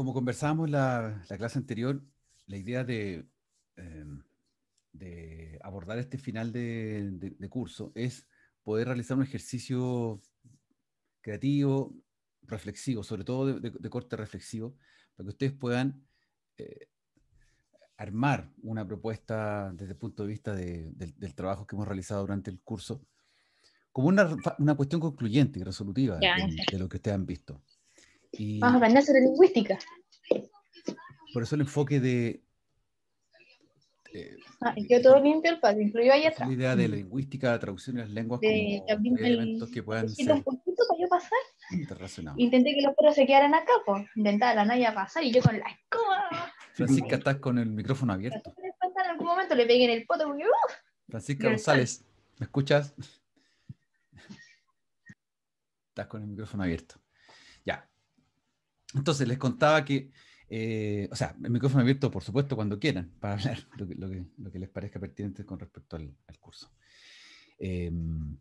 como conversábamos la, la clase anterior, la idea de, em, abordar este final de, curso es poder realizar un ejercicio creativo, reflexivo, sobre todo de, corte reflexivo, para que ustedes puedan eh, armar una propuesta desde el punto de vista del, trabajo que hemos realizado durante el curso, como una, una cuestión concluyente y resolutiva de lo que ustedes han visto. Vamos a aprender sobre lingüística. Por eso el enfoque de... Es ah, yo todo limpio el padre incluyó ahí atrás. La idea de lingüística, la traducción de las lenguas de, que puedan ser... un para yo pasar. Intenté que los perros se quedaran acá, pues. Intentaba la Naya pasar y yo con la escoba. Francisca, estás con el micrófono abierto. En algún momento le en el pote uh, Francisca González, ¿me escuchas? Estás con el micrófono abierto. Entonces les contaba que, eh, o sea, el micrófono abierto, por supuesto, cuando quieran, para hablar lo que, les parezca pertinente con respecto al, curso. Em,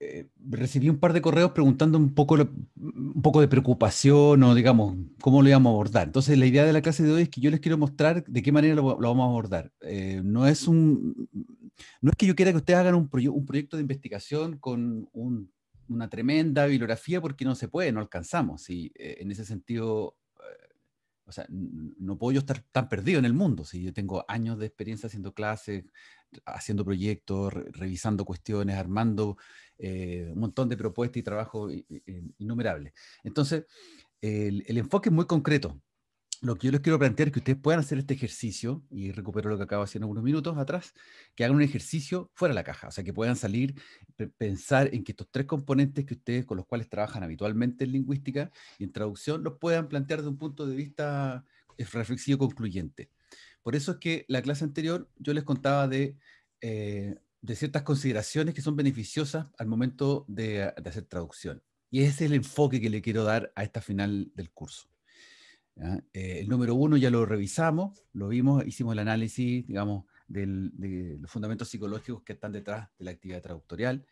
eh, recibí un par de correos preguntando un poco, un poco de preocupación o, digamos, cómo lo íbamos a abordar. Entonces, la idea de la clase de hoy es que yo les quiero mostrar de qué manera lo, vamos a abordar. Eh, no, es un, no es que yo quiera que ustedes hagan un proyecto de investigación con un una tremenda bibliografía porque no se puede, no alcanzamos. Y eh, en ese sentido, eh, o sea, no puedo yo estar tan perdido en el mundo. Si yo tengo años de experiencia haciendo clases, haciendo proyectos, revisando cuestiones, armando eh, un montón de propuestas y trabajo innumerables. Entonces, el enfoque es muy concreto lo que yo les quiero plantear es que ustedes puedan hacer este ejercicio, y recupero lo que acabo haciendo unos minutos atrás, que hagan un ejercicio fuera de la caja, o sea, que puedan salir, pensar en que estos tres componentes que ustedes, con los cuales trabajan habitualmente en lingüística y en traducción, los puedan plantear de un punto de vista eh, reflexivo concluyente. Por eso es que la clase anterior yo les contaba de, eh, de ciertas consideraciones que son beneficiosas al momento de, de hacer traducción. Y ese es el enfoque que le quiero dar a esta final del curso. Eh, el número uno ya lo revisamos, lo vimos, hicimos el análisis, digamos, de los fundamentos psicológicos que están detrás de la actividad traductorial.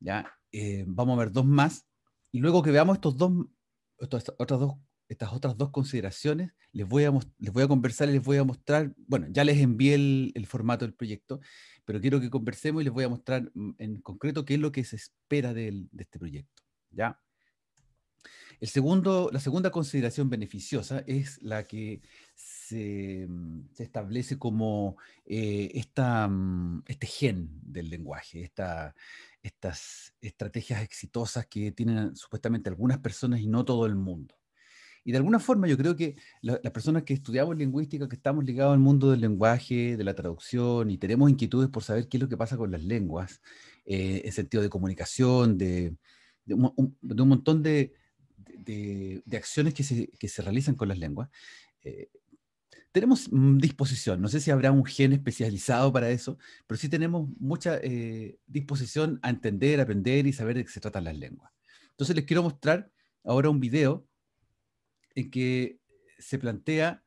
¿ya? Eh, vamos a ver dos más. Y luego que veamos estos dos, otras dos, estas otras dos consideraciones, les voy, a, les voy a conversar y les voy a mostrar, bueno, ya les envié el, formato del proyecto, pero quiero que conversemos y les voy a mostrar mm, en concreto qué es lo que se espera de este proyecto. ¿ya? El segundo, la segunda consideración beneficiosa es la que se, mm, establece como eh, mm, este gen del lenguaje, estas estrategias exitosas que tienen supuestamente algunas personas y no todo el mundo. Y de alguna forma yo creo que las personas que estudiamos lingüística, que estamos ligados al mundo del lenguaje, de la traducción y tenemos inquietudes por saber qué es lo que pasa con las lenguas, eh, en sentido de comunicación, de un montón de, de, acciones que se, realizan con las lenguas, eh, tenemos mm, disposición, no sé si habrá un gen especializado para eso, pero sí tenemos mucha eh, disposición a entender, aprender y saber de qué se tratan las lenguas. Entonces les quiero mostrar ahora un video en que se plantea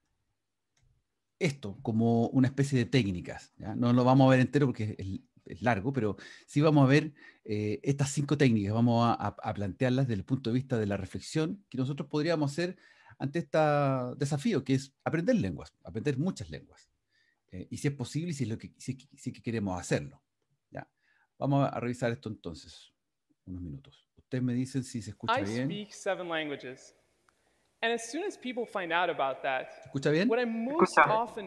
esto como una especie de técnicas. No lo vamos a ver entero porque es es largo, pero sí vamos a ver eh, estas cinco técnicas, vamos a, plantearlas desde el punto de vista de la reflexión que nosotros podríamos hacer ante este desafío, que es aprender lenguas, aprender muchas lenguas. Eh, y si es posible, si es lo que, si, que queremos hacerlo. ¿ya? Vamos a revisar esto entonces, unos minutos. Ustedes me dicen si se escucha bien. Speak ¿Escucha bien? what most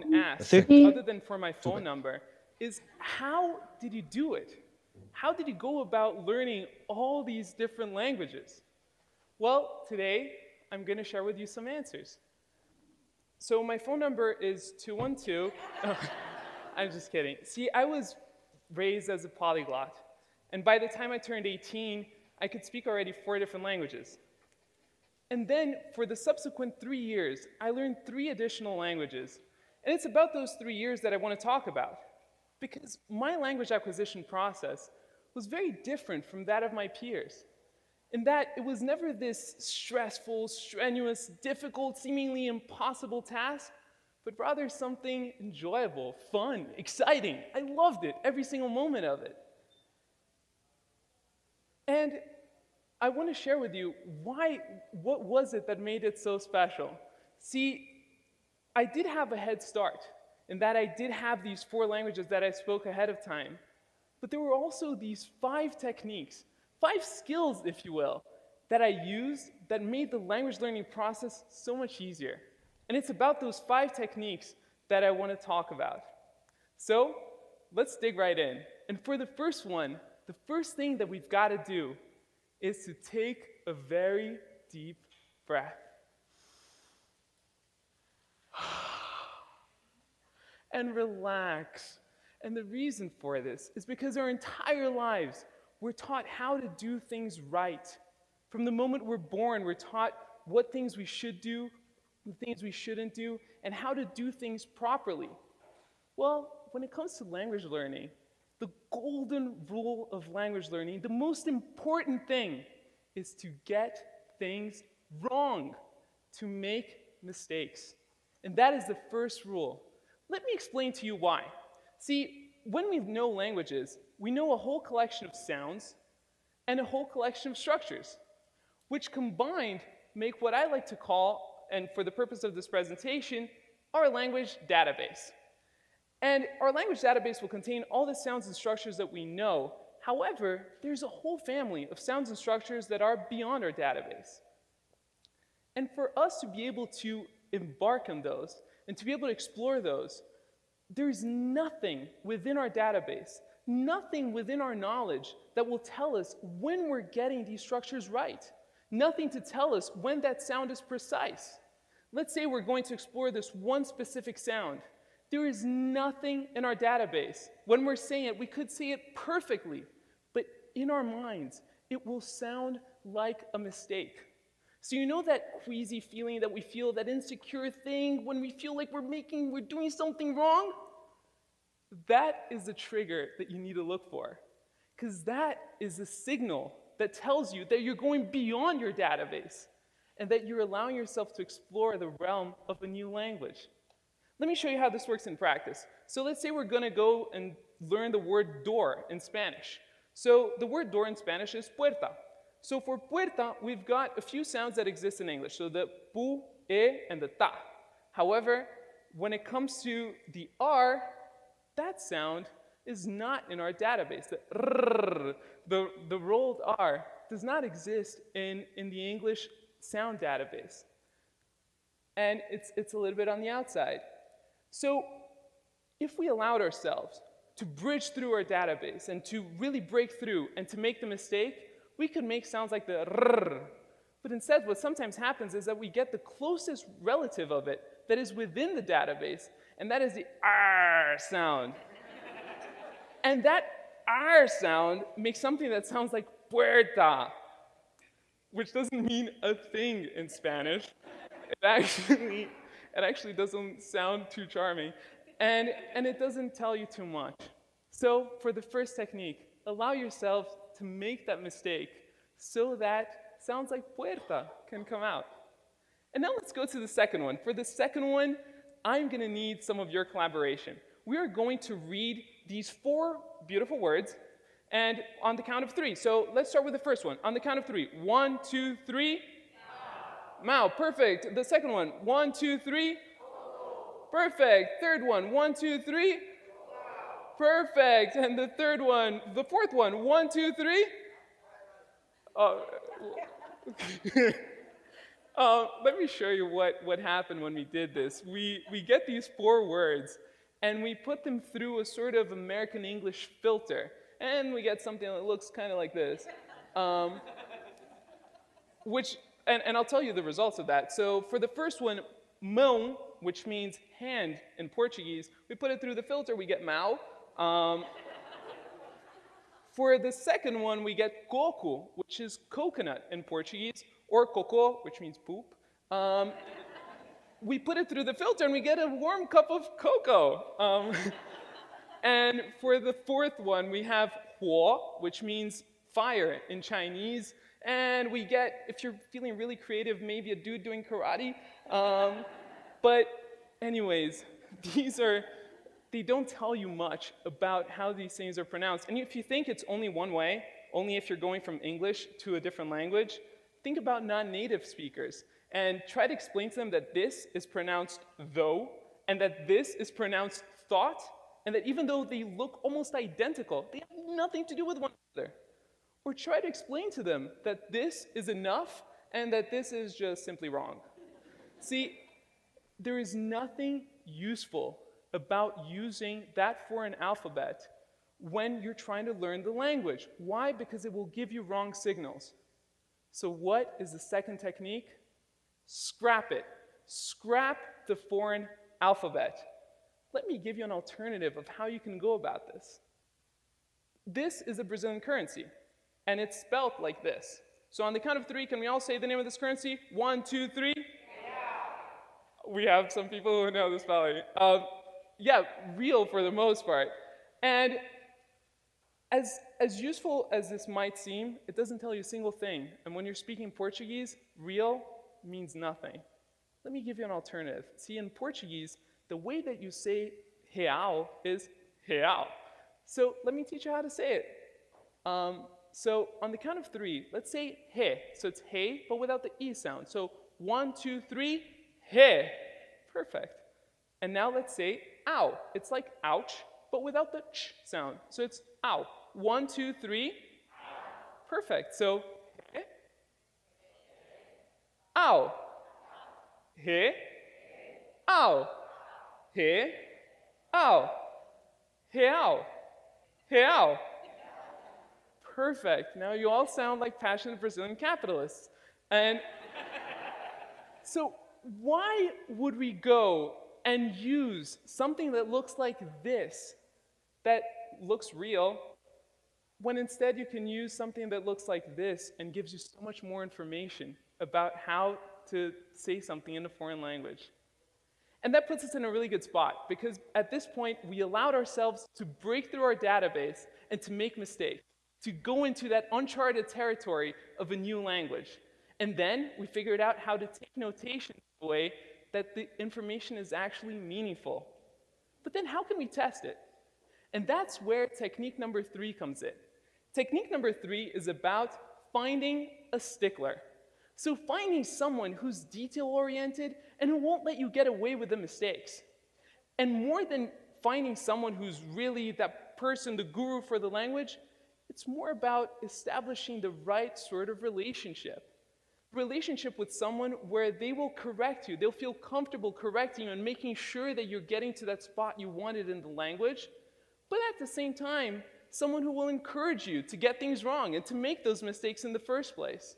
is how did he do it? How did he go about learning all these different languages? Well, today I'm going to share with you some answers. So my phone number is 212. I'm just kidding. See, I was raised as a polyglot. And by the time I turned 18, I could speak already four different languages. And then for the subsequent three years, I learned three additional languages. And it's about those three years that I want to talk about because my language acquisition process was very different from that of my peers, in that it was never this stressful, strenuous, difficult, seemingly impossible task, but rather something enjoyable, fun, exciting. I loved it, every single moment of it. And I want to share with you why, what was it that made it so special? See, I did have a head start and that I did have these four languages that I spoke ahead of time. But there were also these five techniques, five skills, if you will, that I used that made the language learning process so much easier. And it's about those five techniques that I want to talk about. So let's dig right in. And for the first one, the first thing that we've got to do is to take a very deep breath. and relax. And the reason for this is because our entire lives, we're taught how to do things right. From the moment we're born, we're taught what things we should do, the things we shouldn't do, and how to do things properly. Well, when it comes to language learning, the golden rule of language learning, the most important thing is to get things wrong, to make mistakes. And that is the first rule let me explain to you why. See, when we know languages, we know a whole collection of sounds and a whole collection of structures, which combined make what I like to call, and for the purpose of this presentation, our language database. And our language database will contain all the sounds and structures that we know. However, there's a whole family of sounds and structures that are beyond our database. And for us to be able to embark on those, and to be able to explore those, there's nothing within our database, nothing within our knowledge that will tell us when we're getting these structures right, nothing to tell us when that sound is precise. Let's say we're going to explore this one specific sound. There is nothing in our database. When we're saying it, we could say it perfectly, but in our minds, it will sound like a mistake. So you know that queasy feeling that we feel, that insecure thing when we feel like we're making, we're doing something wrong? That is the trigger that you need to look for. Because that is the signal that tells you that you're going beyond your database and that you're allowing yourself to explore the realm of a new language. Let me show you how this works in practice. So let's say we're gonna go and learn the word door in Spanish. So the word door in Spanish is puerta. So for puerta, we've got a few sounds that exist in English. So the pu, e, and the ta. However, when it comes to the r, that sound is not in our database. The rrr, the, the rolled r does not exist in, in the English sound database. And it's, it's a little bit on the outside. So if we allowed ourselves to bridge through our database and to really break through and to make the mistake we could make sounds like the rrr, but instead what sometimes happens is that we get the closest relative of it that is within the database, and that is the r sound. and that r sound makes something that sounds like puerta, which doesn't mean a thing in Spanish. It actually, it actually doesn't sound too charming, and, and it doesn't tell you too much. So for the first technique, allow yourself to make that mistake so that sounds like puerta can come out. And now let's go to the second one. For the second one, I'm going to need some of your collaboration. We are going to read these four beautiful words and on the count of three. So let's start with the first one. On the count of three. One, two, three. Mao. Perfect. The second one. One, two, three. Perfect. Third one. One, two, three. Perfect. And the third one, the fourth one. One, two, three. Uh, uh, let me show you what, what happened when we did this. We, we get these four words and we put them through a sort of American English filter. And we get something that looks kind of like this. Um, which, and, and I'll tell you the results of that. So for the first one, mão, which means hand in Portuguese, we put it through the filter, we get mão. Um, for the second one, we get coco, which is coconut in Portuguese, or coco, which means poop. Um, we put it through the filter and we get a warm cup of cocoa. Um, and for the fourth one, we have huo, which means fire in Chinese. And we get, if you're feeling really creative, maybe a dude doing karate. Um, but anyways, these are they don't tell you much about how these things are pronounced. And if you think it's only one way, only if you're going from English to a different language, think about non native speakers and try to explain to them that this is pronounced though, and that this is pronounced thought, and that even though they look almost identical, they have nothing to do with one another. Or try to explain to them that this is enough and that this is just simply wrong. See, there is nothing useful about using that foreign alphabet when you're trying to learn the language. Why? Because it will give you wrong signals. So, what is the second technique? Scrap it. Scrap the foreign alphabet. Let me give you an alternative of how you can go about this. This is a Brazilian currency, and it's spelt like this. So, on the count of three, can we all say the name of this currency? One, two, three. Yeah. We have some people who know the spelling. Um, yeah, real for the most part. And as, as useful as this might seem, it doesn't tell you a single thing. And when you're speaking Portuguese, real means nothing. Let me give you an alternative. See, in Portuguese, the way that you say real is real. So let me teach you how to say it. Um, so on the count of three, let's say he. So it's hey, but without the e sound. So one, two, three, he. Perfect. And now let's say ow. It's like ouch, but without the ch sound. So it's ow. One, two, three. Perfect. So, eh. ow. He. Ow. He. Ow. He ow. He ow. Perfect. Now you all sound like passionate Brazilian capitalists. And so why would we go and use something that looks like this, that looks real, when instead you can use something that looks like this and gives you so much more information about how to say something in a foreign language. And that puts us in a really good spot because at this point we allowed ourselves to break through our database and to make mistakes, to go into that uncharted territory of a new language. And then we figured out how to take notation away that the information is actually meaningful. But then how can we test it? And that's where technique number three comes in. Technique number three is about finding a stickler. So finding someone who's detail-oriented and who won't let you get away with the mistakes. And more than finding someone who's really that person, the guru for the language, it's more about establishing the right sort of relationship relationship with someone where they will correct you. They'll feel comfortable correcting you and making sure that you're getting to that spot you wanted in the language. But at the same time, someone who will encourage you to get things wrong and to make those mistakes in the first place.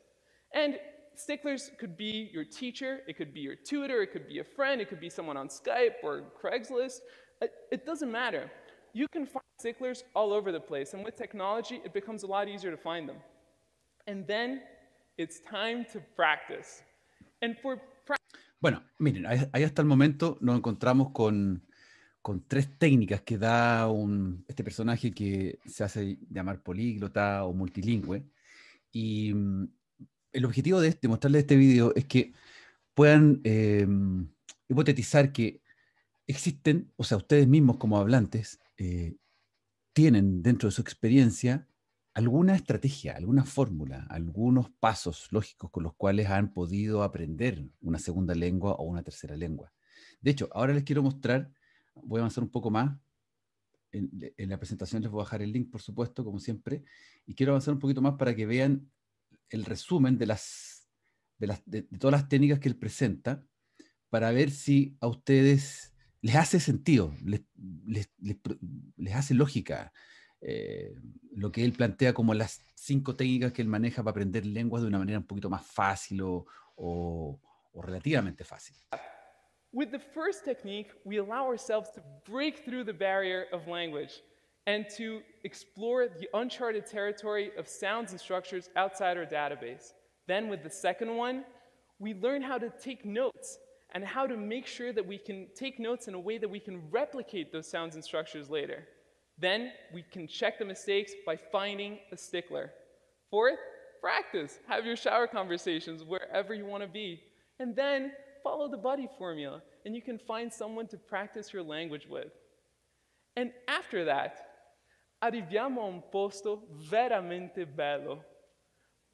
And sticklers could be your teacher, it could be your tutor, it could be a friend, it could be someone on Skype or Craigslist. Uh, it doesn't matter. You can find sticklers all over the place, and with technology, it becomes a lot easier to find them. And then It's time to bueno, miren, ahí hasta el momento nos encontramos con, tres técnicas que da este personaje que se hace llamar políglota o multilingüe. Y mm, el objetivo de, este, mostrarles este video es que puedan em, hipotetizar que existen, o sea, ustedes mismos como hablantes, eh, tienen dentro de su experiencia alguna estrategia, alguna fórmula, algunos pasos lógicos con los cuales han podido aprender una segunda lengua o una tercera lengua. De hecho, ahora les quiero mostrar, voy a avanzar un poco más. En, la presentación les voy a dejar el link, por supuesto, como siempre, y quiero avanzar un poquito más para que vean el resumen de, las, de, todas las técnicas que él presenta para ver si a ustedes les hace sentido, les, les, les hace lógica, eh, lo que él plantea como las cinco técnicas que él maneja para aprender lenguas de una manera un poquito más fácil o, o, o relativamente fácil. With the first technique, we allow ourselves to break through the barrier of language and to explore the uncharted territory of sounds and structures outside our database. Then, with the second one, we learn how to take notes and how to make sure that we can take notes in a way that we can replicate those sounds and structures later. Then we can check the mistakes by finding the stickler. Fourth, practice. Have your shower conversations wherever you want to be. And then follow the buddy formula, and you can find someone to practice your language with. And after that, arriviamo a un posto veramente bello,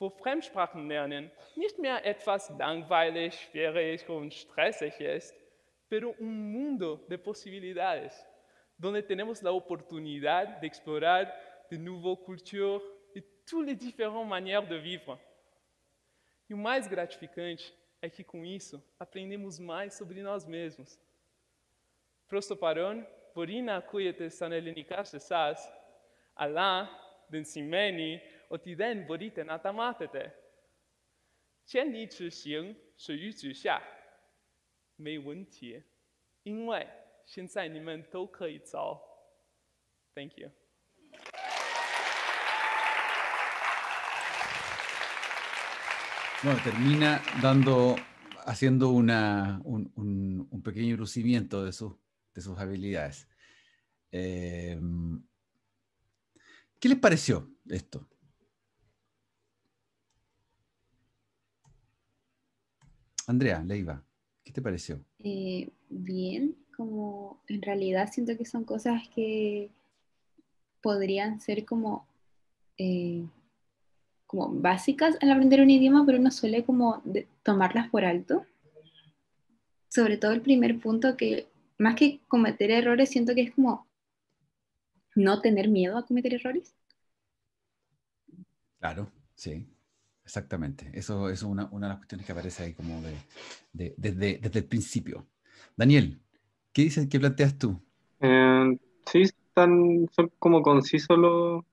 wo Fremdsprachen lernen nicht mehr etwas langweilig, schwierig und stressig ist, pero un mundo de posibilidades. onde temos a oportunidade de explorar de novas culturas e todas as diferentes maneiras de viver. E o mais gratificante é que com isso aprendemos mais sobre nós mesmos. Prosto parón, porina acuiete sanelinicase sas, ala densimeni otiden borite natamatete. Qian ni zhi xing, shi yu zhi xia. 没问题，因为现在你们都可以走。Thank you. Bueno, termina dando, haciendo una, un, un, pequeño lucimiento de, sus, de sus habilidades. Eh, ¿Qué les pareció esto? Andrea, Leiva, ¿qué te pareció? Eh, bien, como en realidad siento que son cosas que podrían ser como, eh, como básicas al aprender un idioma, pero uno suele como tomarlas por alto. Sobre todo el primer punto que más que cometer errores, siento que es como no tener miedo a cometer errores. Claro, sí, exactamente. Eso, es una, de las cuestiones que aparece ahí como desde, desde el principio. Daniel, ¿Qué dicen? ¿Qué planteas tú? Eh, sí, están, son como concisos los,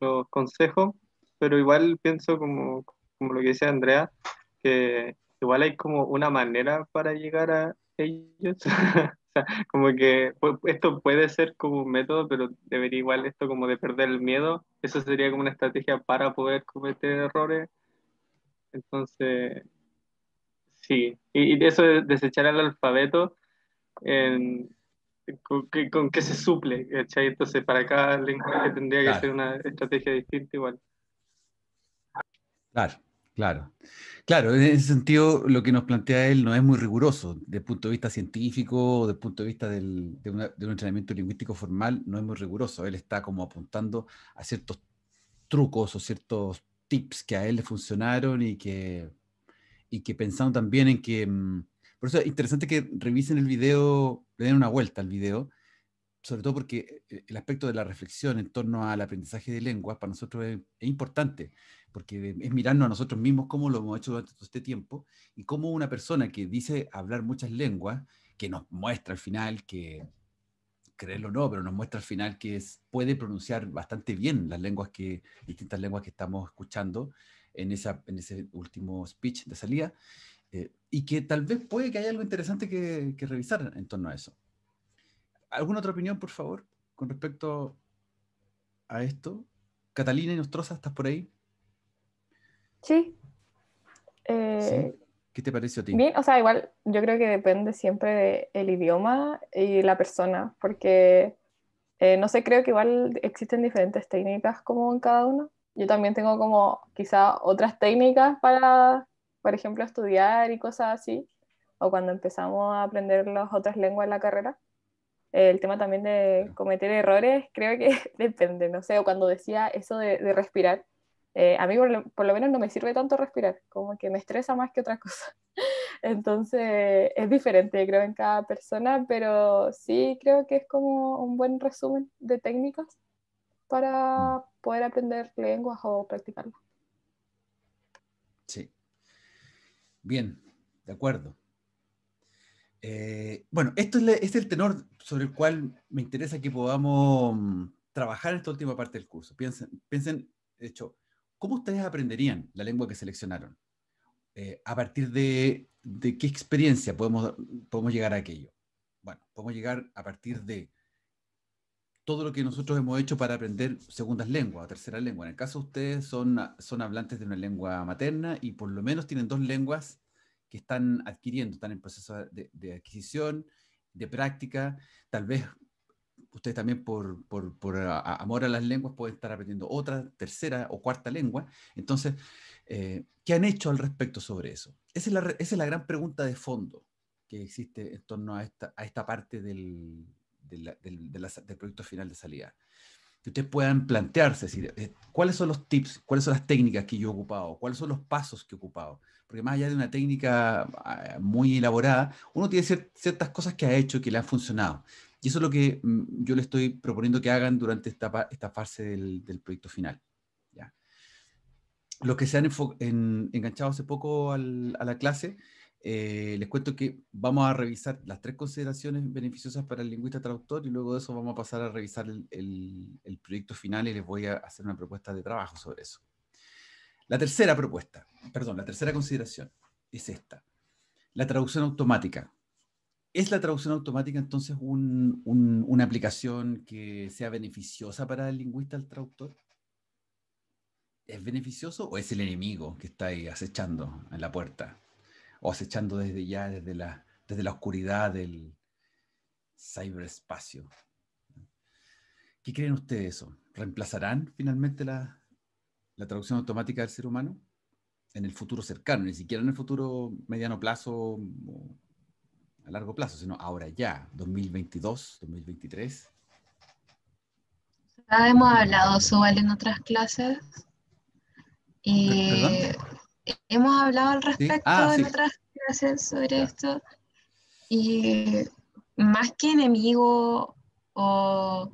los consejos, pero igual pienso como, lo que dice Andrea, que igual hay como una manera para llegar a ellos. o sea, como que esto puede ser como un método, pero debería igual esto como de perder el miedo. Eso sería como una estrategia para poder cometer errores. Entonces, sí. Y, eso de desechar el alfabeto, en, con, qué se suple, Entonces, para cada lenguaje tendría que ser una estrategia distinta igual. Claro, claro. Claro, en ese sentido, lo que nos plantea él no es muy riguroso, desde el punto de vista científico, desde el punto de vista del, de, de un entrenamiento lingüístico formal, no es muy riguroso. Él está como apuntando a ciertos trucos o ciertos tips que a él le funcionaron y que, y que pensando también en que mm, por eso es interesante que revisen el video, le den una vuelta al video, sobre todo porque eh, el aspecto de la reflexión en torno al aprendizaje de lenguas para nosotros es, importante, porque es mirarnos a nosotros mismos cómo lo hemos hecho durante todo este tiempo y cómo una persona que dice hablar muchas lenguas, que nos muestra al final que, creerlo o no, pero nos muestra al final que puede pronunciar bastante bien las lenguas que, distintas lenguas que estamos escuchando en, esa, en ese último speech de salida. Eh, y que tal vez puede que haya algo interesante que, revisar en torno a eso. ¿Alguna otra opinión, por favor, con respecto a esto? Catalina y Nostrosa, ¿estás por ahí? Sí. Eh, ¿Qué te pareció a ti? o sea, igual yo creo que depende siempre del idioma y la persona, porque eh, no sé, creo que igual existen diferentes técnicas como en cada uno. Yo también tengo como quizá otras técnicas para por ejemplo, estudiar y cosas así, o cuando empezamos a aprender las otras lenguas en la carrera, el tema también de cometer errores, creo que depende, no sé, o cuando decía eso de, respirar, eh, a mí por lo, menos no me sirve tanto respirar, como que me estresa más que otra cosa. Entonces es diferente, creo, en cada persona, pero sí creo que es como un buen resumen de técnicas para mm. poder aprender lenguas o practicarlas. Sí, Bien, de acuerdo. Eh, bueno, esto este es, el tenor sobre el cual me interesa que podamos mm, trabajar en esta última parte del curso. Piensen, piensen de hecho, ¿cómo ustedes aprenderían la lengua que seleccionaron? Eh, ¿A partir de, qué experiencia podemos, podemos llegar a aquello? Bueno, podemos llegar a partir de todo lo que nosotros hemos hecho para aprender segundas lenguas o terceras lenguas. En el caso de ustedes son, son hablantes de una lengua materna y por lo menos tienen dos lenguas que están adquiriendo, están en proceso de, adquisición, de práctica. Tal vez ustedes también por, amor a las lenguas pueden estar aprendiendo otra, tercera o cuarta lengua. Entonces, eh, ¿qué han hecho al respecto sobre eso? Esa es la, gran pregunta de fondo que existe en torno a a esta parte del, del, proyecto final de salida. Que ustedes puedan plantearse, eh, cuáles son los tips, cuáles son las técnicas que yo he ocupado, cuáles son los pasos que he ocupado. Porque más allá de una técnica ah, muy elaborada, uno tiene ciertas cosas que ha hecho que le han funcionado. Y eso es lo que mm, yo le estoy proponiendo que hagan durante esta, fase del, proyecto final. ¿ya? Los que se han enganchado hace poco a la clase, eh, les cuento que vamos a revisar las tres consideraciones beneficiosas para el lingüista traductor y luego de eso vamos a pasar a revisar el, proyecto final y les voy a hacer una propuesta de trabajo sobre eso. La tercera propuesta, perdón, la tercera consideración es esta. La traducción automática. ¿Es la traducción automática entonces una aplicación que sea beneficiosa para el lingüista, traductor? ¿Es beneficioso o es el enemigo que está ahí acechando en la puerta? o acechando desde ya, desde la, desde la oscuridad del ciberespacio. ¿Qué creen ustedes de eso? ¿Reemplazarán finalmente la, la traducción automática del ser humano? En el futuro cercano, ni siquiera en el futuro mediano plazo a largo plazo, sino ahora ya, 2022, 2023. ya hemos hablado sobre en otras clases. y hemos hablado al respecto de ah, otras clases sobre esto. Y más que enemigo o,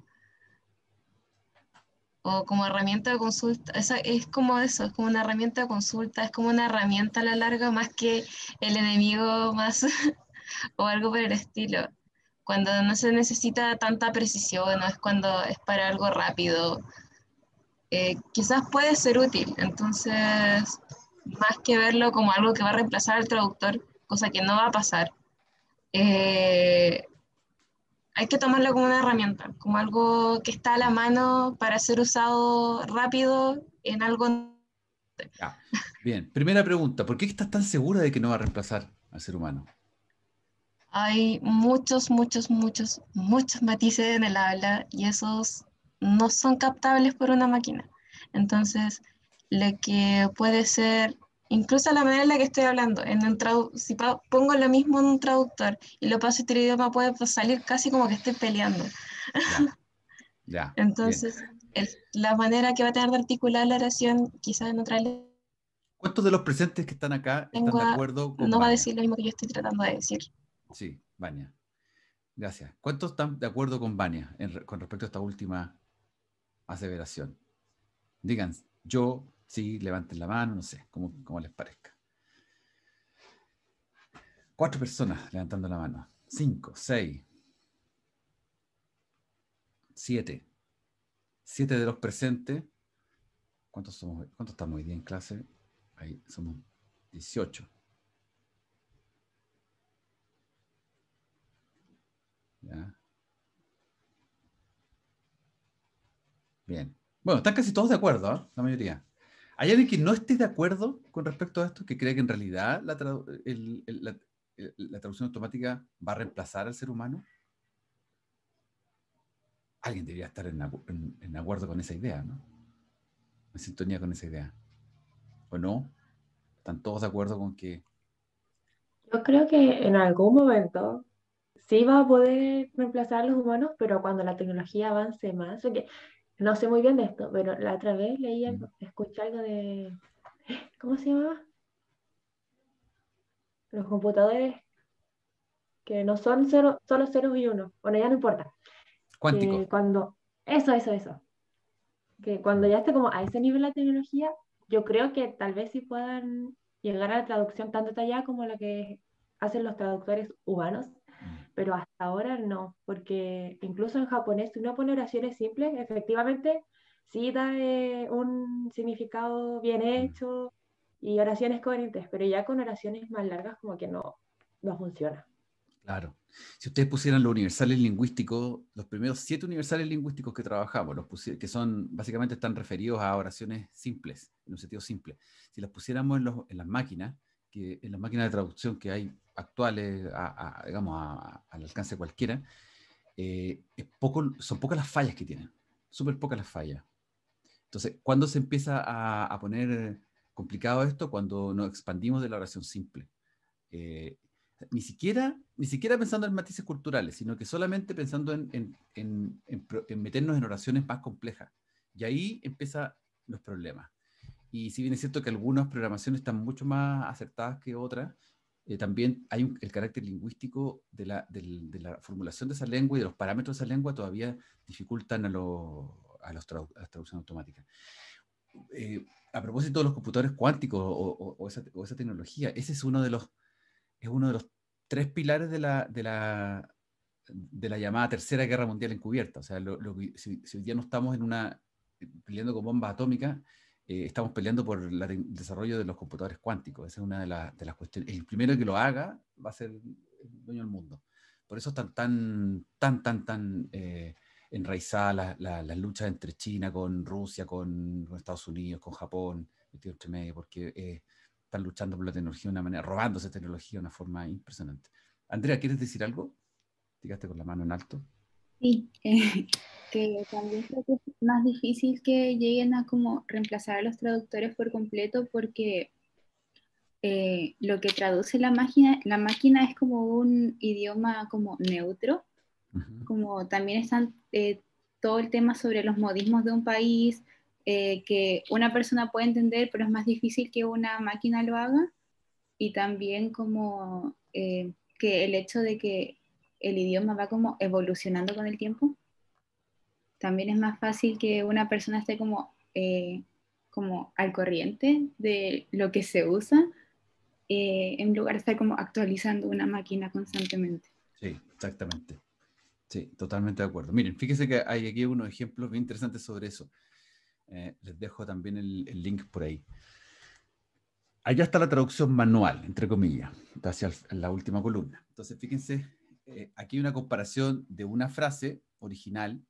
como herramienta de consulta, es, como eso, es como una herramienta de consulta, es como una herramienta a la larga más que el enemigo más o algo por el estilo. Cuando no se necesita tanta precisión, no es cuando es para algo rápido. Eh, quizás puede ser útil, entonces más que verlo como algo que va a reemplazar al traductor, cosa que no va a pasar, eh, hay que tomarlo como una herramienta, como algo que está a la mano para ser usado rápido en algo. Bien, primera pregunta, ¿por qué estás tan segura de que no va a reemplazar al ser humano? Hay muchos, muchos, muchos, muchos matices en el habla y esos no son captables por una máquina. Entonces, lo que puede ser, incluso la manera en la que estoy hablando, en si pongo lo mismo en un traductor y lo paso a este idioma, puede salir casi como que estoy peleando. Ya. Entonces, la manera que va a tener de articular la oración, quizás en otra lengua. ¿Cuántos de los presentes que están acá están de acuerdo con.? No va a decir lo mismo que yo estoy tratando de decir. Sí, Vania. Gracias. ¿Cuántos están de acuerdo con Vania con respecto a esta última aseveración? Digan, yo Sí, levanten la mano, no sé, mm. como, les parezca. Cuatro personas levantando la mano. Cinco, seis, siete. Siete de los presentes. ¿Cuántos, somos, cuántos estamos hoy día en clase? Ahí somos 18. Bien. Bueno, están casi todos de acuerdo, ¿ah? la mayoría. ¿Hay alguien que no esté de acuerdo con respecto a esto, que cree que en realidad la, traducción automática va a reemplazar al ser humano? Alguien debería estar en, acuerdo con esa idea, ¿no? En sintonía con esa idea. ¿O no? ¿Están todos de acuerdo con que... Yo creo que en algún momento sí va a poder reemplazar a los humanos, pero cuando la tecnología avance más, no sé muy bien de esto, pero la otra vez leí mm. escuché algo de, ¿cómo se llamaba? Los computadores que no son solo ceros y uno. Bueno, ya no importa. Cuántico. cuando, eso, eso, eso. Que cuando mm. ya esté como a ese nivel la tecnología, yo creo que tal vez sí puedan llegar a la traducción tan detallada como la que hacen los traductores humanos pero hasta ahora no, porque incluso en japonés, si uno pone oraciones simples, efectivamente sí da eh, un significado bien hecho y oraciones coherentes, pero ya con oraciones más largas como que no, no funciona. Claro. Si ustedes pusieran los universales lingüísticos, los primeros siete universales lingüísticos que trabajamos, los que son básicamente están referidos a oraciones simples, en un sentido simple, si las pusiéramos en, los, en las máquinas, que en las máquinas de traducción que hay actuales, digamos, al alcance cualquiera, eh, son pocas las fallas que tienen, súper pocas las fallas. Entonces, ¿cuándo se empieza a, poner complicado esto? Cuando nos expandimos de la oración simple. Eh, ni siquiera, ni siquiera pensando en matices culturales, sino que solamente pensando en, en, en, en, meternos en oraciones más complejas. Y ahí empiezan los problemas. Y si bien es cierto que algunas programaciones están mucho más acertadas que otras, eh, también hay el carácter lingüístico de la, formulación de esa lengua y de los parámetros de esa lengua todavía dificultan a, la traducción los a eh, a propósito de los computadores cuánticos o, esa, tecnología, ese es uno de los, es uno de los tres pilares de la, de la, de la llamada Tercera Guerra Mundial encubierta. O sea, si, hoy día no estamos en una, peleando con bombas atómicas, eh, estamos peleando por el desarrollo de los computadores cuánticos. Esa es una de, de, las cuestiones. El primero que lo haga va a ser el dueño del mundo. Por eso están tan, tan, tan, tan eh, enraizadas las, las, luchas entre China, con Rusia, con, Estados Unidos, con Japón, entre porque eh, están luchando por la tecnología de una manera, robándose tecnología de una forma impresionante. Andrea, ¿quieres decir algo? Tiraste con la mano en alto. Sí. Eh, que también creo que es más difícil que lleguen a como reemplazar a los traductores por completo porque eh, lo que traduce la máquina, la máquina es como un idioma como neutro, como también están eh, todo el tema sobre los modismos de un país, eh, que una persona puede entender, pero es más difícil que una máquina lo haga, y también como que el hecho de que el idioma va como evolucionando con el tiempo también es más fácil que una persona esté como, eh, como al corriente de lo que se usa eh, en lugar de estar como actualizando una máquina constantemente. Sí, exactamente. Sí, totalmente de acuerdo. Miren, fíjense que hay aquí unos ejemplos bien interesantes sobre eso. Eh, les dejo también el, link por ahí. Allá está la traducción manual, entre comillas, hacia la última columna. Entonces, fíjense, aquí hay una comparación de una frase original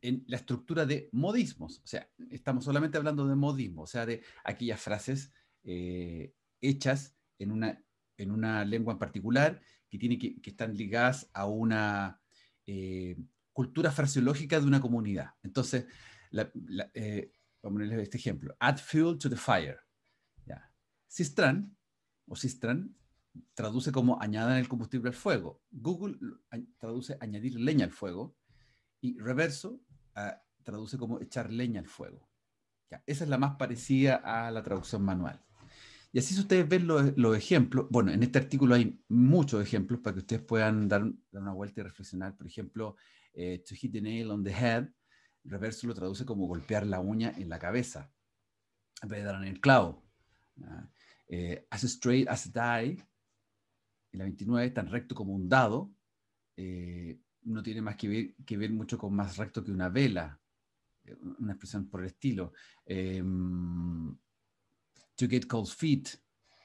en la estructura de modismos. O sea, estamos solamente hablando de modismo, o sea, de aquellas frases eh, hechas en una, en una lengua en particular que, tiene que, están ligadas a una eh, cultura fraseológica de una comunidad. Entonces, eh, vamos a ponerle este ejemplo. Add fuel to the fire. Sistran o Sistran traduce como añadan el combustible al fuego. Google traduce añadir leña al fuego. Y reverso traduce como echar leña al fuego. esa es la más parecida a la traducción manual. Y así si ustedes ven los, ejemplos, bueno, en este artículo hay muchos ejemplos para que ustedes puedan dar, una vuelta y reflexionar. Por ejemplo, eh, to hit the nail on the head, reverso lo traduce como golpear la uña en la cabeza, en vez de dar en el clavo. Ah, eh, as straight as die, en la 29, tan recto como un dado, eh, no tiene más que ver, que ver mucho con más recto que una vela, eh, una expresión por el estilo. Em, to get cold feet,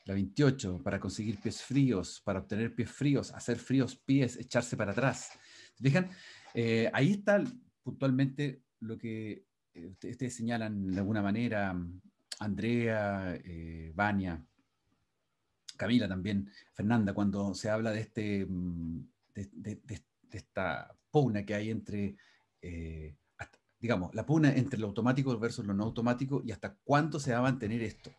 la 28, para conseguir pies fríos, para obtener pies fríos, hacer fríos pies, echarse para atrás. Eh, ahí está puntualmente lo que eh, ustedes, señalan de alguna manera, Andrea, Vania, Camila también, Fernanda, cuando se habla de este, mm, esta pugna que hay entre, eh, digamos, la pugna entre lo automático versus lo no automático y hasta cuánto se va a mantener esto.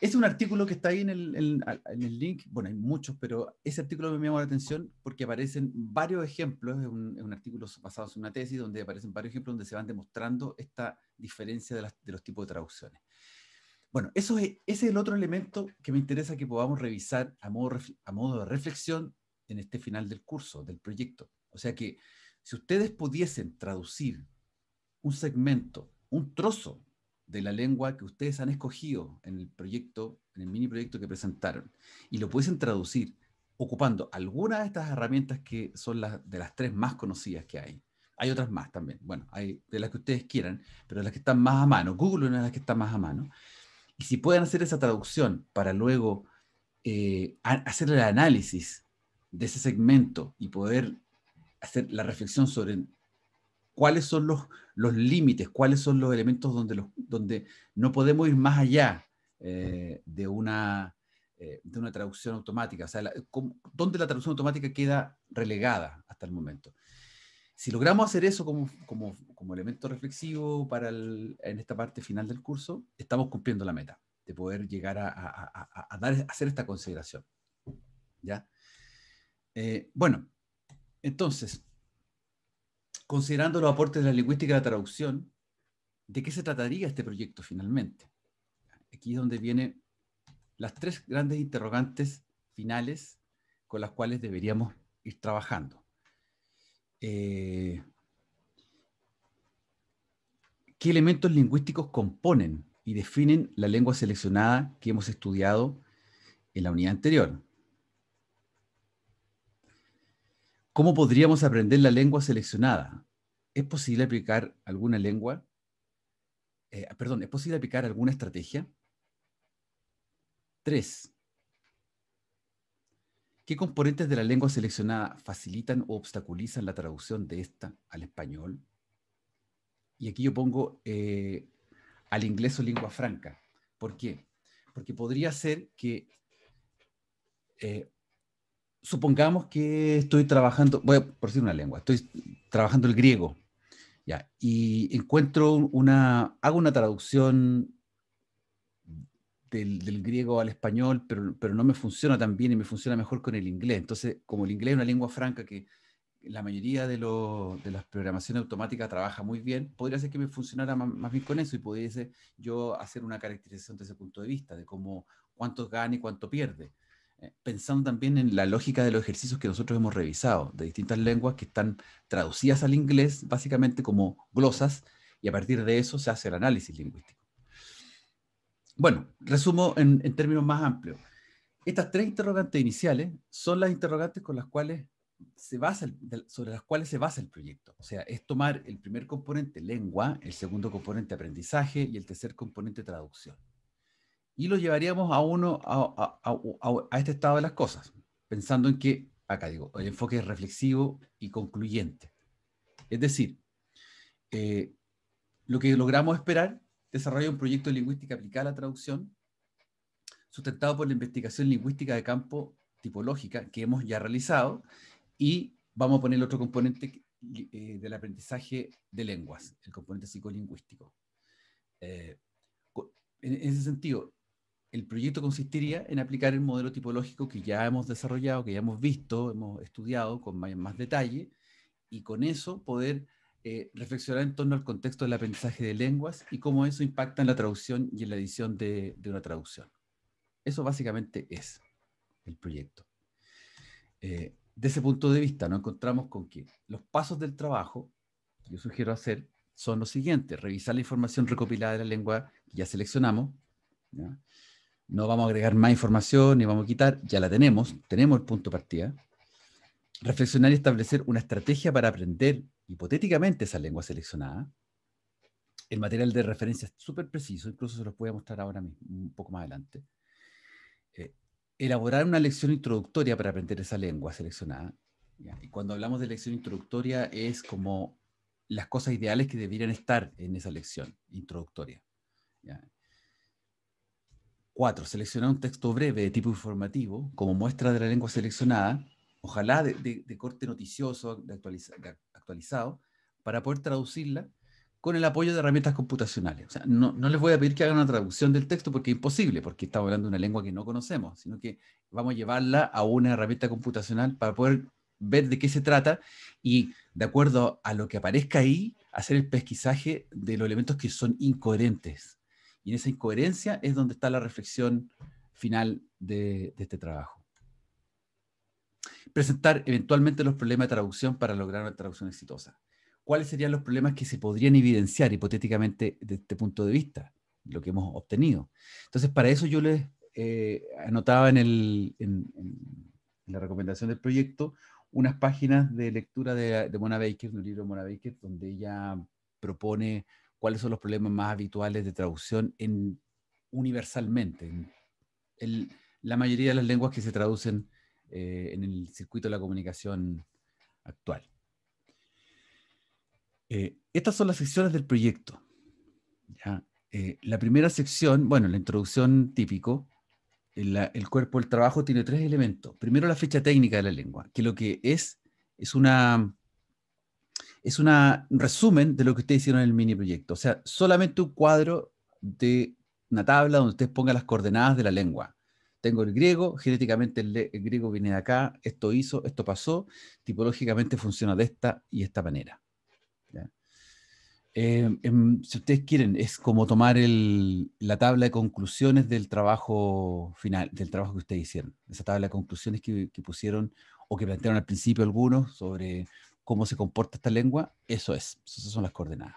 Es un artículo que está ahí en el, link, bueno, hay muchos, pero ese artículo me llamó la atención porque aparecen varios ejemplos, es un, artículo basado en una tesis donde aparecen varios ejemplos donde se van demostrando esta diferencia de, los tipos de traducciones. Bueno, eso es, ese es el otro elemento que me interesa que podamos revisar a a modo de reflexión en este final del curso, del proyecto. O sea que si ustedes pudiesen traducir un segmento, un trozo de la lengua que ustedes han escogido en el proyecto, en el mini proyecto que presentaron, y lo pudiesen traducir ocupando alguna de estas herramientas que son las de las tres más conocidas que hay. Hay otras más también, bueno, hay de las que ustedes quieran, pero las que están más a mano. Google es una de las que está más a mano. Y si pueden hacer esa traducción para luego eh, hacer el análisis de ese segmento y poder hacer la reflexión sobre cuáles son los, los límites, cuáles son los elementos donde, donde no podemos ir más allá eh, de, una, eh, de una traducción automática, o sea, la, dónde la traducción automática queda relegada hasta el momento. Si logramos hacer eso como, elemento reflexivo para en esta parte final del curso, estamos cumpliendo la meta de poder llegar a, dar, hacer esta consideración. ¿Ya? Eh, bueno, entonces, considerando los aportes de la lingüística de la traducción, ¿de qué se trataría este proyecto finalmente? Aquí es donde vienen las tres grandes interrogantes finales con las cuales deberíamos ir trabajando. Eh, ¿Qué elementos lingüísticos componen y definen la lengua seleccionada que hemos estudiado en la unidad anterior? ¿Cómo podríamos aprender la lengua seleccionada? ¿Es posible aplicar alguna lengua? Eh, perdón, ¿es posible aplicar alguna estrategia? Tres. ¿Qué componentes de la lengua seleccionada facilitan o obstaculizan la traducción de esta al español? Y aquí yo pongo eh, al inglés o lengua franca. ¿Por qué? Porque podría ser que eh, supongamos que estoy trabajando, voy a por decir una lengua, estoy trabajando el griego, y encuentro una, hago una traducción del, griego al español, pero, no me funciona tan bien y me funciona mejor con el inglés. Entonces, como el inglés es una lengua franca que la mayoría de, de las programaciones automáticas trabaja muy bien, podría ser que me funcionara más, bien con eso y pudiese yo hacer una caracterización desde ese punto de vista, de cómo cuánto gana y cuánto pierde pensando también en la lógica de los ejercicios que nosotros hemos revisado, de distintas lenguas que están traducidas al inglés básicamente como glosas, y a partir de eso se hace el análisis lingüístico. Bueno, resumo en, términos más amplios. Estas tres interrogantes iniciales son las interrogantes con las cuales se basa sobre las cuales se basa el proyecto. O sea, es tomar el primer componente lengua, el segundo componente aprendizaje y el tercer componente traducción y lo llevaríamos a uno a, este estado de las cosas, pensando en que, acá digo, el enfoque es reflexivo y concluyente. Es decir, eh, lo que logramos esperar, desarrollar un proyecto de lingüística aplicada a la traducción, sustentado por la investigación lingüística de campo tipológica que hemos ya realizado, y vamos a poner el otro componente eh, del aprendizaje de lenguas, el componente psicolingüístico. Eh, en ese sentido, el proyecto consistiría en aplicar el modelo tipológico que ya hemos desarrollado, que ya hemos visto, hemos estudiado con más, detalle, y con eso poder eh, reflexionar en torno al contexto del aprendizaje de lenguas y cómo eso impacta en la traducción y en la edición de, una traducción. Eso básicamente es el proyecto. Eh, de ese punto de vista, nos encontramos con que los pasos del trabajo que yo sugiero hacer son los siguientes. Revisar la información recopilada de la lengua que ya seleccionamos no vamos a agregar más información ni vamos a quitar, ya la tenemos, tenemos el punto de partida. Reflexionar y establecer una estrategia para aprender hipotéticamente esa lengua seleccionada. El material de referencia es súper preciso, incluso se los voy a mostrar ahora mismo, un poco más adelante. Eh, elaborar una lección introductoria para aprender esa lengua seleccionada. Y cuando hablamos de lección introductoria es como las cosas ideales que debieran estar en esa lección introductoria. Cuatro, seleccionar un texto breve de tipo informativo como muestra de la lengua seleccionada, ojalá de, corte noticioso, actualizado, para poder traducirla con el apoyo de herramientas computacionales. O sea, no, no, les voy a pedir que hagan una traducción del texto porque es imposible, porque estamos hablando de una lengua que no conocemos, sino que vamos a llevarla a una herramienta computacional para poder ver de qué se trata y, de acuerdo a lo que aparezca ahí, hacer el pesquisaje de los elementos que son incoherentes y en esa incoherencia es donde está la reflexión final de, este trabajo. Presentar eventualmente los problemas de traducción para lograr una traducción exitosa. ¿Cuáles serían los problemas que se podrían evidenciar hipotéticamente desde este punto de vista? Lo que hemos obtenido. Entonces, para eso yo les eh, anotaba en, la recomendación del proyecto unas páginas de lectura de, Mona Baker, un libro de Mona Baker, donde ella propone cuáles son los problemas más habituales de traducción en, universalmente. En la mayoría de las lenguas que se traducen eh, en el circuito de la comunicación actual. Eh, estas son las secciones del proyecto. Eh, la primera sección, bueno, la introducción típico, el, el cuerpo del trabajo tiene tres elementos. Primero la fecha técnica de la lengua, que lo que es es una es un resumen de lo que ustedes hicieron en el mini proyecto. O sea, solamente un cuadro de una tabla donde ustedes pongan las coordenadas de la lengua. Tengo el griego, genéticamente el, griego viene de acá, esto hizo, esto pasó, tipológicamente funciona de esta y esta manera. Em, em, si ustedes quieren, es como tomar la tabla de conclusiones del trabajo final, del trabajo que ustedes hicieron. Esa tabla de conclusiones que, que pusieron o que plantearon al principio algunos sobre cómo se comporta esta lengua, eso es, esas son las coordenadas.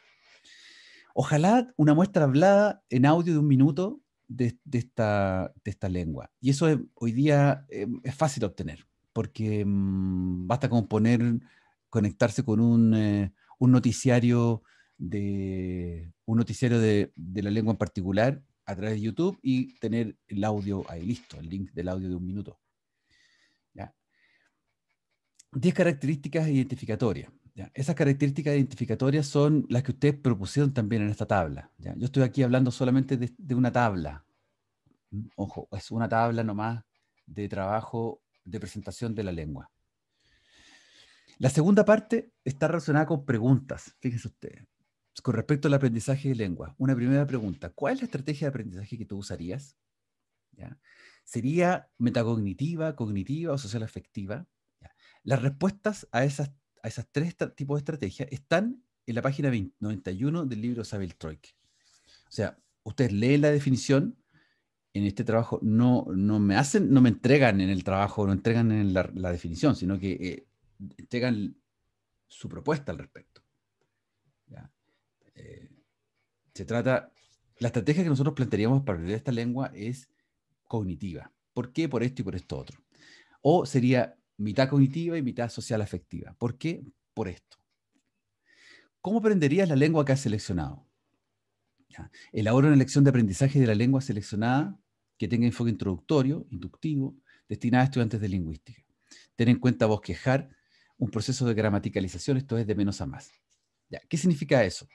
Ojalá una muestra hablada en audio de un minuto de, esta, de esta, lengua. Y eso hoy día em, es fácil de obtener, porque mm, basta con conectarse con eh, un, noticiario de un de, la lengua en particular a través de YouTube y tener el audio ahí listo, el link del audio de un minuto. 10 características identificatorias. Esas características identificatorias son las que ustedes propusieron también en esta tabla. Yo estoy aquí hablando solamente de, una tabla. Mm, ojo, es una tabla nomás de trabajo de presentación de la lengua. La segunda parte está relacionada con preguntas, fíjense ustedes, con respecto al aprendizaje de lengua. Una primera pregunta, ¿cuál es la estrategia de aprendizaje que tú usarías? ¿Sería metacognitiva, cognitiva o social afectiva? Las respuestas a esas, a esas tres tipos de estrategias están en la página 91 del libro Saville-Troik. O sea, usted lee la definición, en este trabajo no, no me hacen, no me entregan en el trabajo, no entregan en la, definición, sino que eh, entregan su propuesta al respecto. Eh, se trata, la estrategia que nosotros plantearíamos para aprender esta lengua es cognitiva. ¿Por qué? Por esto y por esto otro. O sería mitad cognitiva y mitad social afectiva. ¿Por qué? Por esto. ¿Cómo aprenderías la lengua que has seleccionado? ¿Ya? Elabora una lección de aprendizaje de la lengua seleccionada que tenga enfoque introductorio, inductivo, destinada a estudiantes de lingüística. Ten en cuenta bosquejar un proceso de gramaticalización, esto es de menos a más. ¿Qué significa eso?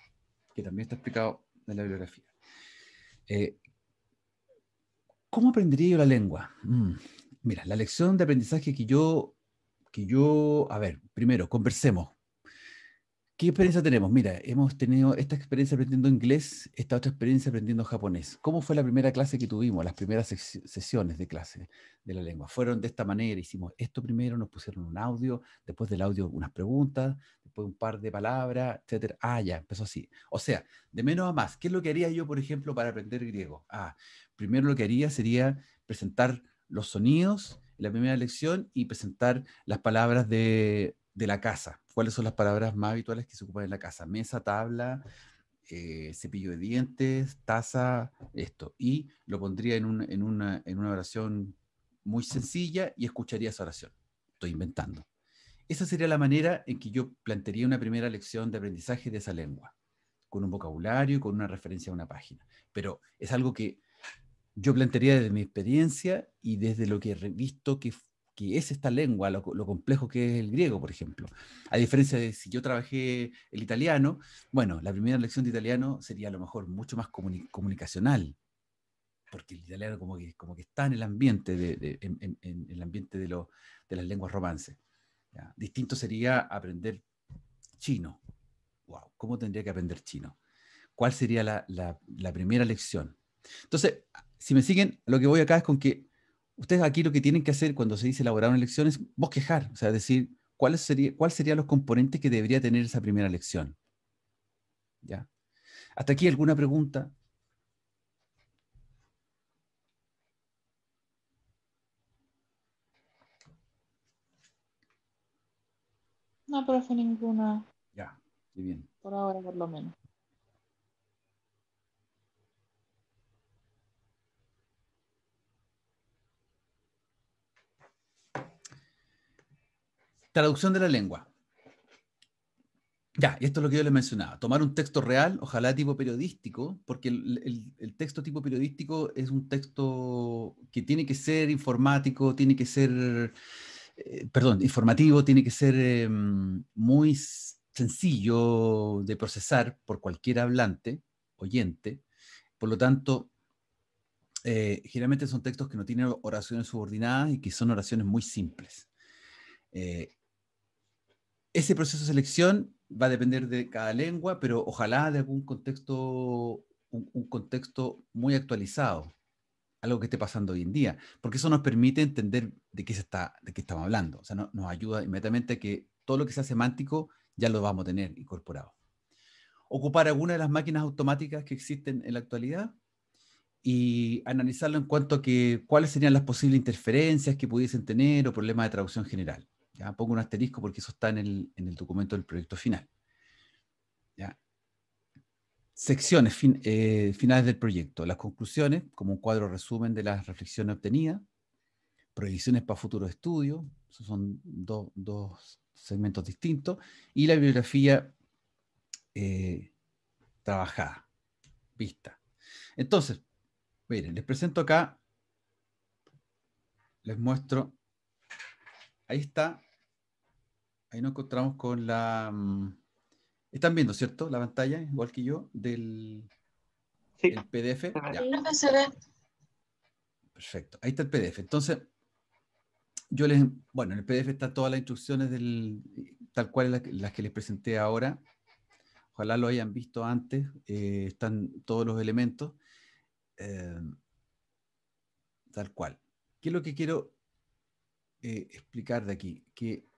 Que también está explicado en la bibliografía. Eh, ¿Cómo aprendería yo la lengua? Mm. Mira, la lección de aprendizaje que yo, que yo, a ver, primero, conversemos. ¿Qué experiencia tenemos? Mira, hemos tenido esta experiencia aprendiendo inglés, esta otra experiencia aprendiendo japonés. ¿Cómo fue la primera clase que tuvimos, las primeras sesiones de clase de la lengua? Fueron de esta manera, hicimos esto primero, nos pusieron un audio, después del audio unas preguntas, después un par de palabras, etcétera. Ah, ya, empezó así. O sea, de menos a más, ¿qué es lo que haría yo, por ejemplo, para aprender griego? Ah, primero lo que haría sería presentar los sonidos en la primera lección y presentar las palabras de, de la casa. ¿Cuáles son las palabras más habituales que se ocupan en la casa? Mesa, tabla, eh, cepillo de dientes, taza, esto. Y lo pondría en, una, en una oración muy sencilla y escucharía esa oración. Estoy inventando. Esa sería la manera en que yo plantearía una primera lección de aprendizaje de esa lengua, con un vocabulario con una referencia a una página. Pero es algo que yo plantearía desde mi experiencia y desde lo que he visto que, es esta lengua, lo, complejo que es el griego, por ejemplo. A diferencia de si yo trabajé el italiano, bueno, la primera lección de italiano sería a lo mejor mucho más comunicacional, porque el italiano como que, como que está en el ambiente de, en, el ambiente de, las lenguas romances. Distinto sería aprender chino. Wow, ¿cómo tendría que aprender chino? ¿Cuál sería la, la primera lección? Entonces, si me siguen, lo que voy acá es con que ustedes aquí lo que tienen que hacer cuando se dice elaborar una lección es bosquejar, o sea, decir ¿cuáles sería, cuál serían los componentes que debería tener esa primera lección, ¿Ya? ¿Hasta aquí alguna pregunta? No, profe, ninguna. Ya, muy bien. Por ahora, por lo menos. Traducción de la lengua. Ya, y esto es lo que yo les mencionaba. Tomar un texto real, ojalá tipo periodístico, porque el, texto tipo periodístico es un texto que tiene que ser informático, tiene que ser, eh, perdón, informativo, tiene que ser em, muy sencillo de procesar por cualquier hablante, oyente. Por lo tanto, eh, generalmente son textos que no tienen oraciones subordinadas y que son oraciones muy simples. Eh, ese proceso de selección va a depender de cada lengua, pero ojalá de algún contexto, un, contexto muy actualizado, algo que esté pasando hoy en día, porque eso nos permite entender de qué se está, de qué estamos hablando. O sea, nos ayuda inmediatamente a que todo lo que sea semántico ya lo vamos a tener incorporado. Ocupar alguna de las máquinas automáticas que existen en la actualidad y analizarlo en cuanto a que cuáles serían las posibles interferencias que pudiesen tener o problemas de traducción general. Ya pongo un asterisco porque eso está en el, documento del proyecto final. Secciones eh, finales del proyecto. Las conclusiones, como un cuadro resumen de las reflexiones obtenidas. Proyecciones para futuros estudios. son dos segmentos distintos. Y la bibliografía eh, trabajada, vista. Entonces, miren, les presento acá, les muestro Ahí está. Ahí nos encontramos con la... Mm, están viendo, ¿cierto? La pantalla, igual que yo, del el PDF. Ah, Perfecto. Ahí está el PDF. Entonces, yo les... Bueno, en el PDF están todas las instrucciones del, tal cual las, que les presenté ahora. Ojalá lo hayan visto antes. Eh, están todos los elementos. Eh, tal cual. ¿Qué es lo que quiero eh, explicar de aquí, que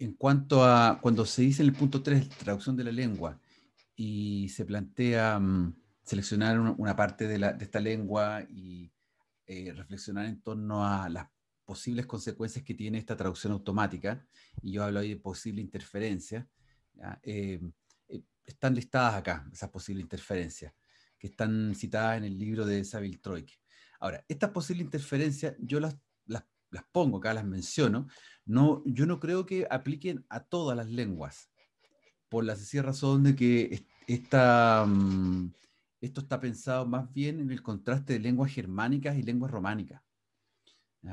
en cuanto a cuando se dice en el punto 3, traducción de la lengua, y se plantea mm, seleccionar una, parte de, esta lengua y eh, reflexionar en torno a las posibles consecuencias que tiene esta traducción automática, y yo hablo ahí de posible interferencia, eh, están listadas acá esas posibles interferencias, que están citadas en el libro de Sabil Troik. Ahora, estas posibles interferencias yo las las pongo acá, las menciono, no, yo no creo que apliquen a todas las lenguas, por la sencilla razón de que esta, mm, esto está pensado más bien en el contraste de lenguas germánicas y lenguas románicas.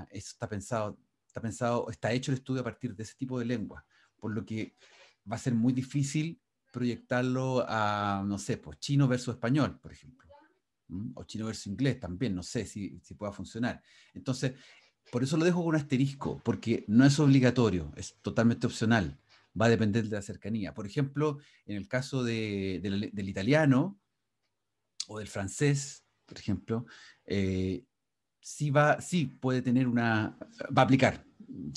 Eso está pensado, está pensado, está hecho el estudio a partir de ese tipo de lenguas, por lo que va a ser muy difícil proyectarlo a, no sé, pues chino versus español, por ejemplo o chino versus inglés también, no sé si, si, pueda funcionar. Entonces, por eso lo dejo con un asterisco, porque no es obligatorio, es totalmente opcional. Va a depender de la cercanía. Por ejemplo, en el caso del, italiano o del francés, por ejemplo, eh, sí, va, puede tener una... va a aplicar,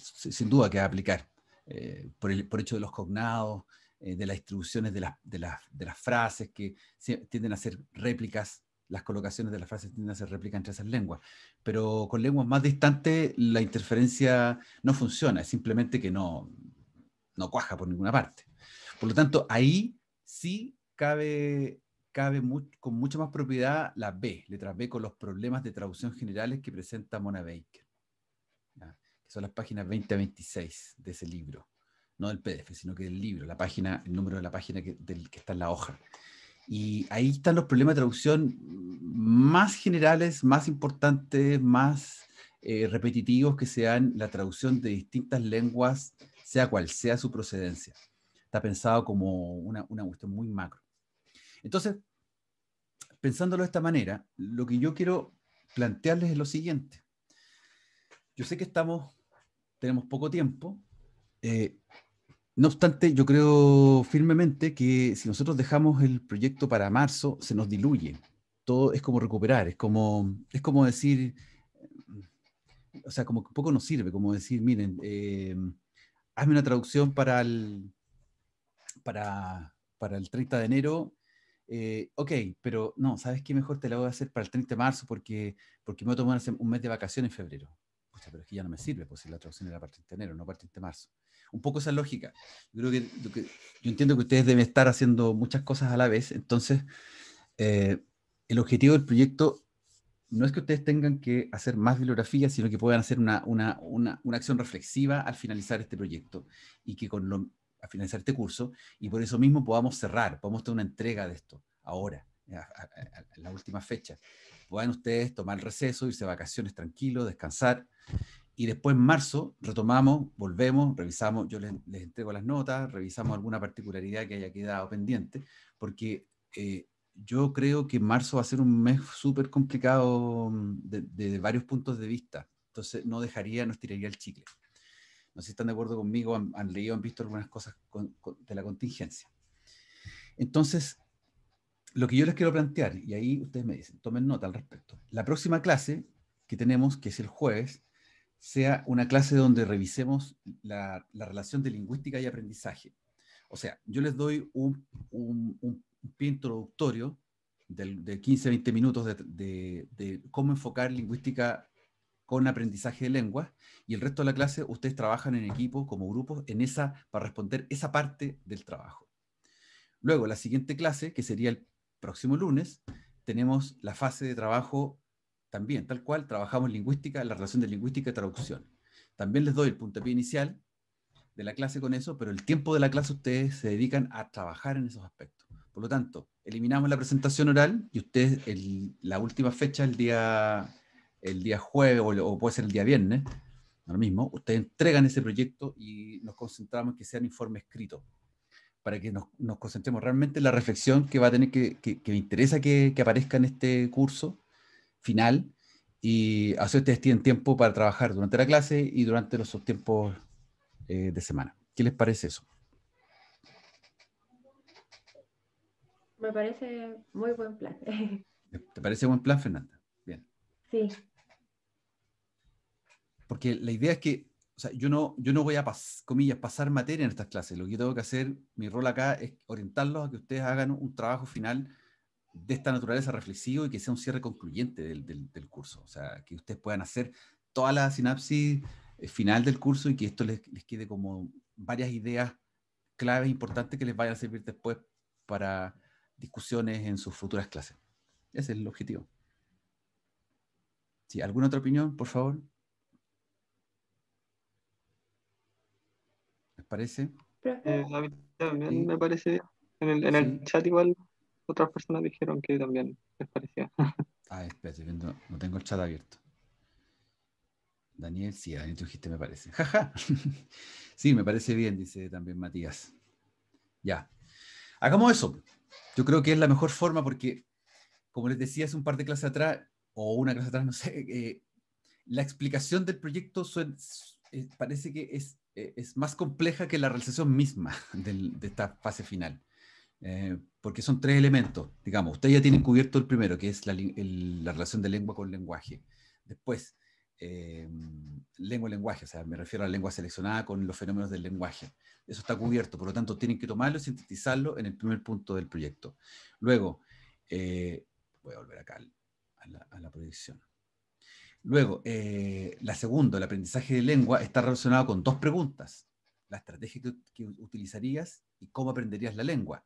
sin duda que va a aplicar, eh, por, hecho de los cognados, eh, de las distribuciones de, de las frases que tienden a ser réplicas las colocaciones de las frases que se replican entre esas lenguas. Pero con lenguas más distantes la interferencia no funciona, es simplemente que no, no cuaja por ninguna parte. Por lo tanto, ahí sí cabe, cabe con mucha más propiedad la B, letra B con los problemas de traducción generales que presenta Mona Baker, que son las páginas 20 a 26 de ese libro, no del PDF, sino que del libro, la página, el número de la página del, que está en la hoja. Y ahí están los problemas de traducción más generales, más importantes, más eh, repetitivos que sean la traducción de distintas lenguas, sea cual sea su procedencia. Está pensado como una, una cuestión muy macro. Entonces, pensándolo de esta manera, lo que yo quiero plantearles es lo siguiente. Yo sé que estamos, tenemos poco tiempo, eh, no obstante, yo creo firmemente que si nosotros dejamos el proyecto para marzo, se nos diluye. Todo es como recuperar, es como, es como decir, o sea, como poco nos sirve, como decir, miren, eh, hazme una traducción para el, para, el 30 de enero. Eh, ok, pero no, ¿sabes qué? Mejor te la voy a hacer para el 30 de marzo porque, porque me voy a tomar un mes de vacaciones en febrero. pero es que ya no me sirve, pues si la traducción era para el 30 de enero, no para el 30 de marzo un poco esa lógica. Yo entiendo que ustedes deben estar haciendo muchas cosas a la vez, entonces eh, el objetivo del proyecto no es que ustedes tengan que hacer más bibliografía sino que puedan hacer una, una, una, una acción reflexiva al finalizar este proyecto y que con al finalizar este curso, y por eso mismo podamos cerrar, podamos tener una entrega de esto ahora, a la última fecha. Puedan ustedes tomar receso, irse a vacaciones tranquilos, descansar y después en marzo retomamos, volvemos, revisamos, yo les, entrego las notas, revisamos alguna particularidad que haya quedado pendiente, porque eh, yo creo que marzo va a ser un mes súper complicado desde mm, de varios puntos de vista. Entonces no dejaría, no estiraría el chicle. No sé si están de acuerdo conmigo, han, leído, han visto algunas cosas de la contingencia. Entonces, lo que yo les quiero plantear, y ahí ustedes me dicen, tomen nota al respecto. La próxima clase que tenemos, que es el jueves, sea una clase donde revisemos la, relación de lingüística y aprendizaje. O sea, yo les doy un, pie introductorio de, 15 20 minutos de, cómo enfocar lingüística con aprendizaje de lengua, y el resto de la clase ustedes trabajan en equipo, como grupos, en esa, para responder esa parte del trabajo. Luego, la siguiente clase, que sería el próximo lunes, tenemos la fase de trabajo también, tal cual, trabajamos lingüística, la relación de lingüística y traducción. También les doy el puntapié inicial de la clase con eso, pero el tiempo de la clase ustedes se dedican a trabajar en esos aspectos. Por lo tanto, eliminamos la presentación oral y ustedes, la última fecha, el día, el día jueves o, puede ser el día viernes, lo mismo, ustedes entregan ese proyecto y nos concentramos en que sea un informe escrito, para que nos, concentremos realmente en la reflexión que va a tener que, que, me interesa que, aparezca en este curso final y así ustedes tienen tiempo para trabajar durante la clase y durante los tiempos eh, de semana. ¿Qué les parece eso? Me parece muy buen plan. ¿Te parece buen plan, Fernanda? Bien. Sí. Porque la idea es que o sea, yo no, yo no voy a, comillas, pasar materia en estas clases. Lo que yo tengo que hacer, mi rol acá es orientarlos a que ustedes hagan un trabajo final de esta naturaleza reflexivo y que sea un cierre concluyente del, curso. O sea, que ustedes puedan hacer toda la sinapsis eh, final del curso y que esto les, quede como varias ideas claves importantes que les vayan a servir después para discusiones en sus futuras clases. Ese es el objetivo. si, ¿Alguna otra opinión, por favor? ¿Les parece? Eh, me parece En el chat igual otras personas dijeron que también les parecía. ah, espérate, no, tengo el chat abierto. Daniel, sí, Daniel tú dijiste, me parece. Jaja. Ja. sí, me parece bien, dice también Matías. Ya. Hagamos eso. Yo creo que es la mejor forma porque, como les decía hace un par de clases atrás, o una clase atrás, no sé, eh, la explicación del proyecto eh, parece que eh, es, más compleja que la realización misma de esta fase final. Eh, porque son tres elementos, digamos. Ustedes ya tienen cubierto el primero, que es la, relación de lengua con lenguaje. Después, eh, lengua-lenguaje, o sea, me refiero a la lengua seleccionada con los fenómenos del lenguaje. Eso está cubierto, por lo tanto, tienen que tomarlo y sintetizarlo en el primer punto del proyecto. Luego, eh, voy a volver acá a la, proyección. Luego, eh, la segunda, el aprendizaje de lengua, está relacionado con dos preguntas. La estrategia que utilizarías y cómo aprenderías la lengua.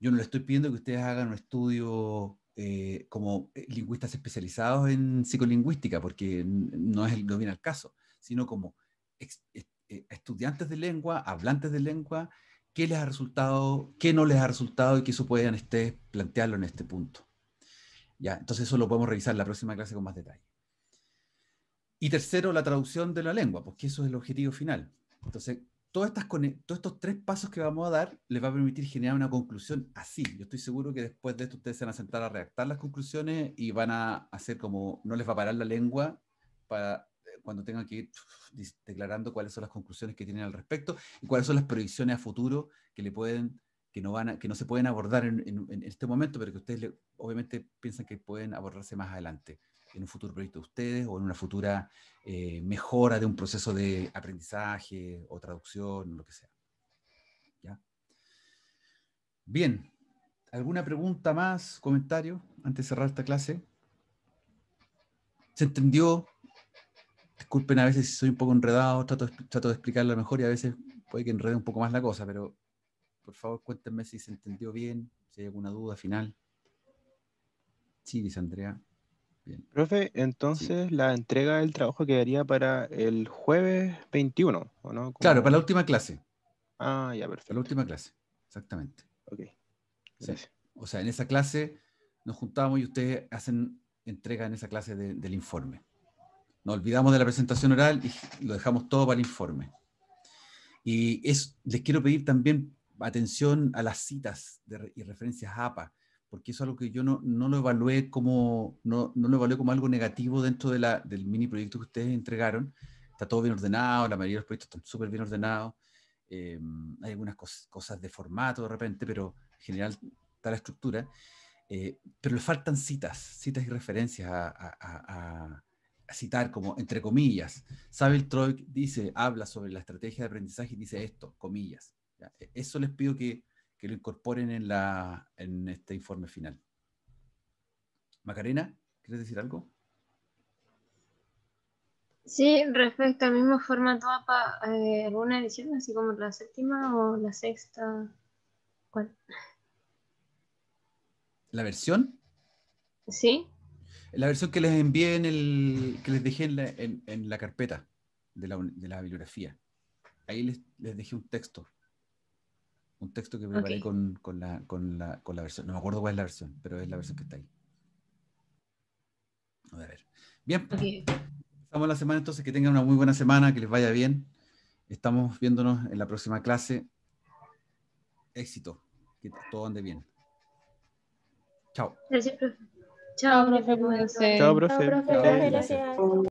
Yo no le estoy pidiendo que ustedes hagan un estudio eh, como eh, lingüistas especializados en psicolingüística, porque no, es, no viene al caso, sino como eh, estudiantes de lengua, hablantes de lengua, qué les ha resultado, qué no les ha resultado y que eso puedan ustedes plantearlo en este punto. Ya, entonces eso lo podemos revisar en la próxima clase con más detalle. Y tercero, la traducción de la lengua, porque eso es el objetivo final. Entonces, todos estos tres pasos que vamos a dar les va a permitir generar una conclusión así. Yo estoy seguro que después de esto ustedes se van a sentar a redactar las conclusiones y van a hacer como, no les va a parar la lengua para eh, cuando tengan que ir declarando cuáles son las conclusiones que tienen al respecto y cuáles son las proyecciones a futuro que no, se pueden abordar en, este momento, pero que ustedes obviamente piensan que pueden abordarse más adelante en un futuro proyecto de ustedes o en una futura eh, mejora de un proceso de aprendizaje o traducción, o lo que sea. ¿Ya? Bien, ¿alguna pregunta más, comentario antes de cerrar esta clase? ¿Se entendió? Disculpen a veces si soy un poco enredado, trato, trato de explicarlo mejor y a veces puede que enrede un poco más la cosa, pero por favor cuéntenme si se entendió bien, si hay alguna duda final. Sí, dice Andrea. Profe, entonces la entrega del trabajo quedaría para el jueves 21, ¿o no? Claro, para la última clase. Ah, ya, perfecto. Para la última clase, exactamente. Ok. O sea, en esa clase nos juntamos y ustedes hacen entrega en esa clase del informe. Nos olvidamos de la presentación oral y lo dejamos todo para el informe. Y les quiero pedir también atención a las citas y referencias APA porque eso es algo que yo no, no lo evalué como, no, no, lo como algo negativo dentro de la, del mini proyecto que ustedes entregaron. Está todo bien ordenado, la mayoría de los proyectos están súper bien ordenados. Eh, hay algunas cosas de formato de repente, pero en general está la estructura. Eh, pero le faltan citas, citas y referencias a, citar, como entre comillas. Sabel Troik dice, habla sobre la estrategia de aprendizaje y dice esto, comillas. E-, eso les pido que, que lo incorporen en, en este informe final. Macarena, ¿quieres decir algo? Sí, respecto al mismo formato APA, eh, ¿alguna edición así como la séptima o la sexta? ¿Cuál? ¿La versión? Sí. La versión que les envié en el, que les dejé en la, carpeta de la, bibliografía. Ahí les, les dejé un texto un texto que preparé con, con, la, con, la, con, la, versión. No me acuerdo cuál es la versión, pero es la versión que está ahí. A ver. Bien. Pues. Okay. Estamos la semana entonces. Que tengan una muy buena semana, que les vaya bien. Estamos viéndonos en la próxima clase. Éxito. Que todo ande bien. Chao. Gracias, profe. Chao, profe. Chao, Chao, profe. profe. Chao, profe. Gracias.